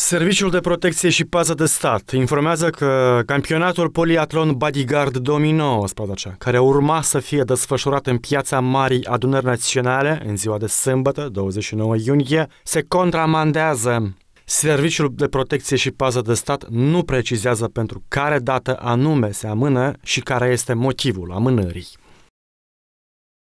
Serviciul de Protecție și Pază de Stat informează că campionatul Poliatlon Bodyguard 2019, care urma să fie desfășurat în piața Marii Adunări Naționale în ziua de sâmbătă, 29 iunie, se contramandează. Serviciul de Protecție și Pază de Stat nu precizează pentru care dată anume se amână și care este motivul amânării.